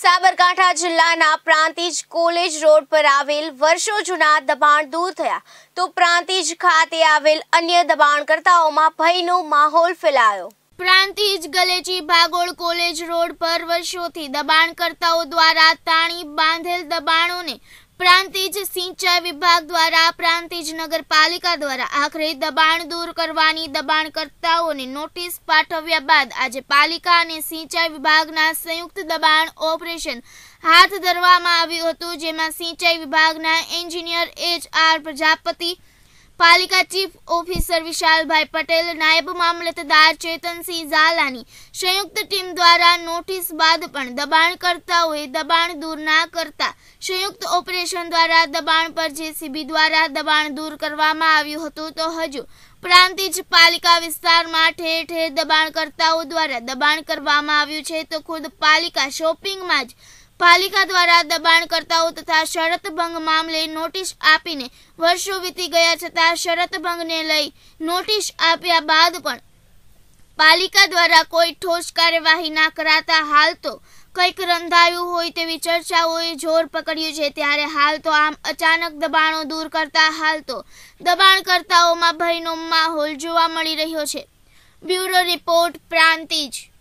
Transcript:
સાબરકાંઠા જિલ્લાના Prantij college road પર આવેલ વર્ષો જૂના દબાણ દૂર થયા તો પ્રાંતિજ ખાતે આવેલ અન્ય દબાણકર્તાઓમાં ભયનો માહોલ ફેલાયો પ્રાંતિજ ગલેચી ભાગોળ કોલેજ રોડ પર વર્ષોથી દબાણકર્તાઓ દ્વારા તાણી બાંધેલ દબાણોને પ્રાંતિજ સિંચાઈ વિભાગ દ્વારા પ્રાંતિજ નગરપાલિકા દ્વારા આખરે દબાણ દૂર કરવાની દબાણકર્તાઓને નોટિસ પાઠવ્યા બાદ આજે પાલિકા અને સિંચાઈ વિભાગના સંયુક્ત દબાણ ઓપરેશન હાથ ધરવામાં આવ્યું હતું જેમાં સિંચાઈ વિભાગના એન્જિનિયર એચ આર પ્રજાપતિ પાલિકા ચીફ ઓફિસર વિશાલભાઈ પટેલ નાયબ મામલતદાર ચેતનસિંહ ઝાલાની સંયુક્ત ટીમ દ્વારા નોટિસ બાદ પણ દબાણકર્તાઓએ દબાણ દૂર ના કરતા સંયુક્ત ઓપરેશન દ્વારા દબાણ પર જેસીબી દ્વારા દબાણ દૂર કરવામાં આવ્યું હતું તો હજુ પ્રાંતિજ પાલિકા વિસ્તારમાં ઠેર ઠેર દબાણકર્તાઓ દ્વારા દબાણ કરવામાં આવ્યું છે તો ખુદ પાલિકા શોપિંગમાં જ પાલિકા દ્વારા દબાણકર્તાઓ તથા શરત ભંગ મામલે નોટિસ આપીને વર્ષો વીતી ગયા છતાં શરત ભંગને લઈ નોટિસ આપ્યા બાદ પણ પાલિકા દ્વારા કોઈ ઠોસ કાર્યવાહી ના કરાતા હાલ તો કંઈક રંધાયું હોય તેવી ચર્ચાઓએ જોર પકડ્યું છે ત્યારે હાલ તો આમ અચાનક દબાણો દૂર કરતા હાલ તો દબાણકર્તાઓમાં ભયનો માહોલ જોવા મળી રહ્યો છે બ્યુરો રિપોર્ટ પ્રાંતિજ